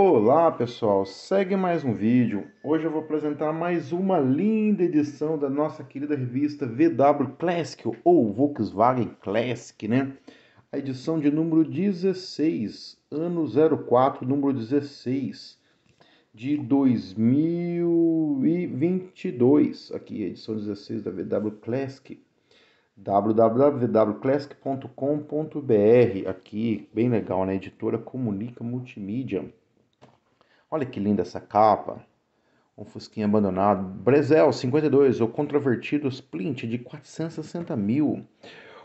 Olá pessoal, segue mais um vídeo. Hoje eu vou apresentar mais uma linda edição da nossa querida revista VW Classic ou Volkswagen Classic, né? A edição de número 16, ano 04, número 16 de 2022. Aqui, edição 16 da VW Classic www.classic.com.br. aqui, bem legal, né? Editora Comunica Multimídia. Olha que linda essa capa. Um fusquinha abandonado. Brezel 52, o controvertido Splint de 460 mil.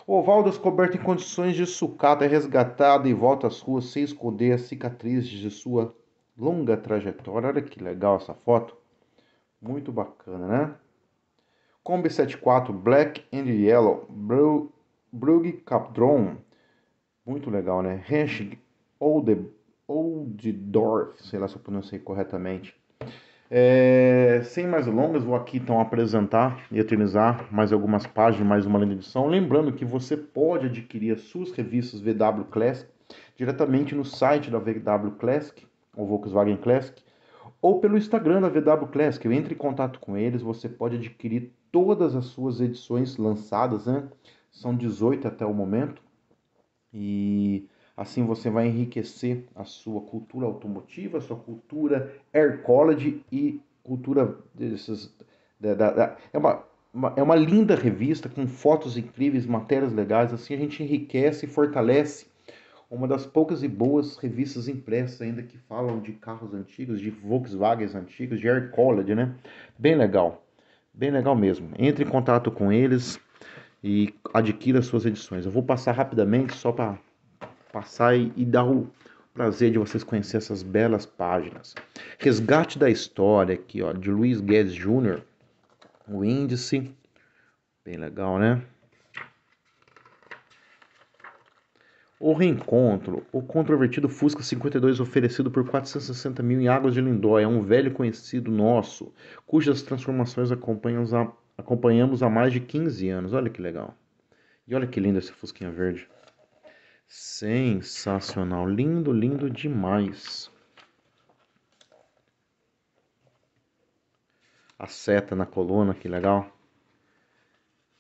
Oval é descoberto em condições de sucata, é resgatado e volta às ruas sem esconder as cicatrizes de sua longa trajetória. Olha que legal essa foto. Muito bacana, né? Kombi 74 Black and Yellow Brug Capdron. Muito legal, né? Hensch Olde Oldorf, sei lá se eu pronunciei corretamente. É, sem mais delongas, vou aqui então apresentar e eternizar mais algumas páginas, mais uma linda edição. Lembrando que você pode adquirir as suas revistas VW Classic diretamente no site da VW Classic, ou Volkswagen Classic, ou pelo Instagram da VW Classic. Entre em contato com eles, você pode adquirir todas as suas edições lançadas, né? São 18 até o momento. E Assim você vai enriquecer a sua cultura automotiva, a sua cultura Air College e cultura desses. Da, da, da, é, uma, é uma linda revista com fotos incríveis, matérias legais. Assim a gente enriquece e fortalece uma das poucas e boas revistas impressas ainda que falam de carros antigos, de Volkswagen antigos, de Air College, né? Bem legal, bem legal mesmo. Entre em contato com eles e adquira suas edições. Eu vou passar rapidamente só para passar e, dar o prazer de vocês conhecer essas belas páginas. Resgate da história aqui, ó, de Luiz Guedes Jr. O índice, bem legal, né? O reencontro, o controvertido Fusca 52 oferecido por 460 mil em Águas de Lindóia, é um velho conhecido nosso, cujas transformações acompanhamos há, acompanhamos há mais de 15 anos. Olha que legal. E olha que lindo esse Fusquinha verde. Sensacional, lindo, lindo demais. A seta na coluna, que legal.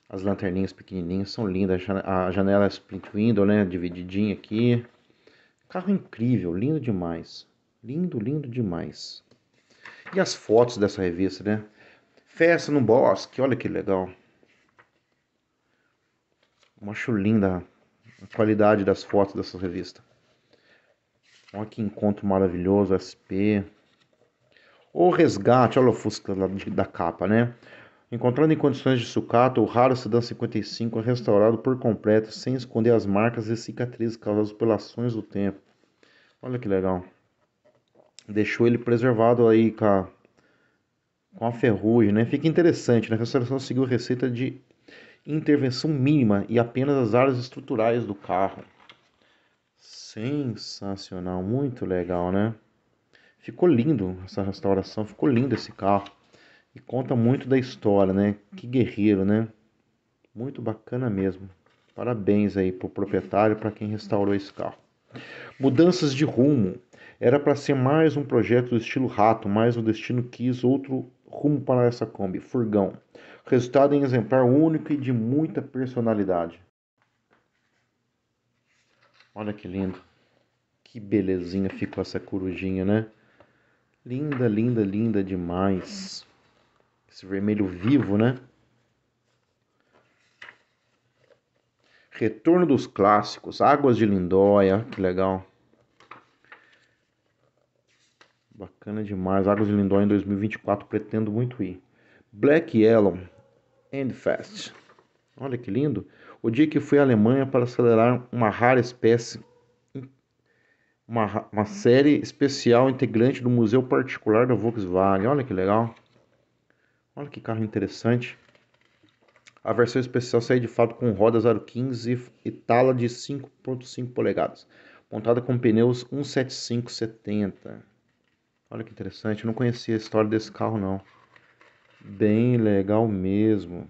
As lanterninhas pequenininhas são lindas. A janela split window, né? Divididinha aqui. Carro incrível, lindo demais. Lindo, lindo demais. E as fotos dessa revista, né? Festa no bosque, olha que legal. uma acho linda a qualidade das fotos dessa revista. Olha que encontro maravilhoso, SP. O resgate, olha o Fusca da capa, né? Encontrado em condições de sucata, o raro sedã 55 é restaurado por completo, sem esconder as marcas e cicatrizes causadas pelas ações do tempo. Olha que legal. Deixou ele preservado aí com a, com a ferrugem, né? Fica interessante, né? A restauração seguiu a receita de intervenção mínima e apenas as áreas estruturais do carro. Sensacional, muito legal, né? Ficou lindo essa restauração, ficou lindo esse carro. E conta muito da história, né? Que guerreiro, né? Muito bacana mesmo. Parabéns aí pro proprietário, para quem restaurou esse carro. Mudanças de rumo. Era para ser mais um projeto do estilo rato, mas o destino quis outro rumo para essa Kombi, furgão resultado em exemplar único e de muita personalidade. Olha que lindo. Que belezinha ficou essa corujinha, né? Linda, linda, linda demais. Esse vermelho vivo, né? Retorno dos clássicos, Águas de Lindóia, que legal. Bacana demais, Águas de Lindóia em 2024, pretendo muito ir. Black Yellow, Endfest. Olha que lindo! O dia que fui à Alemanha para acelerar uma rara espécie, uma, uma série especial integrante do museu particular da Volkswagen. Olha que legal! Olha que carro interessante! A versão especial sai de fato com rodas aro 15 e tala de 5.5 polegadas, montada com pneus 175/70. Olha que interessante, eu não conhecia a história desse carro não. Bem legal mesmo.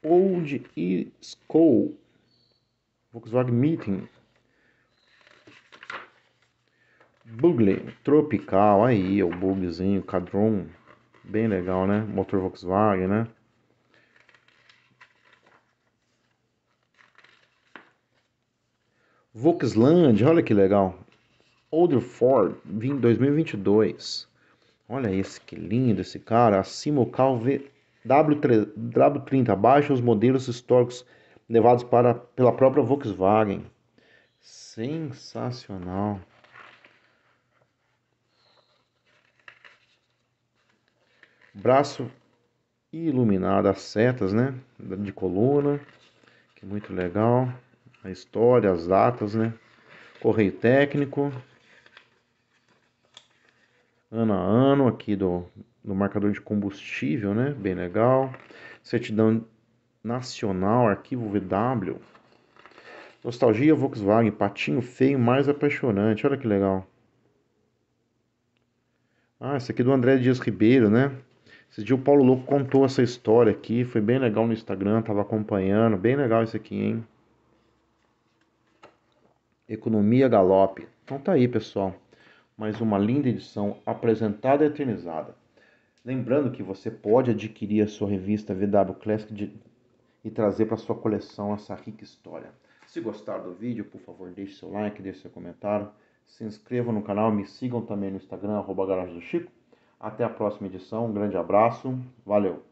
Old School Volkswagen Meeting Bugle Tropical, aí, o bugzinho, Cadron, bem legal, né? Motor Volkswagen, né? volkswagen olha que legal. Old Ford, em 2022. Olha esse, que lindo esse cara. Acima o Simulcal W30, abaixo os modelos históricos levados para, pela própria Volkswagen. Sensacional. Braço iluminado, as setas, né? De coluna, que é muito legal. A história, as datas, né? Correio técnico ano a ano aqui do, do marcador de combustível, né? Bem legal. Certidão nacional, arquivo VW. Nostalgia Volkswagen, patinho feio mais apaixonante. Olha que legal. Ah, esse aqui é do André Dias Ribeiro, né? Esse dia o Paulo Louco contou essa história aqui, foi bem legal no Instagram, tava acompanhando, bem legal esse aqui, hein? Economia Galope. Então tá aí, pessoal mais uma linda edição apresentada e eternizada. Lembrando que você pode adquirir a sua revista VW Classic de... e trazer para sua coleção essa rica história. Se gostar do vídeo, por favor, deixe seu like, deixe seu comentário, se inscreva no canal, me sigam também no Instagram, arroba Garagem do Chico. Até a próxima edição, um grande abraço, valeu!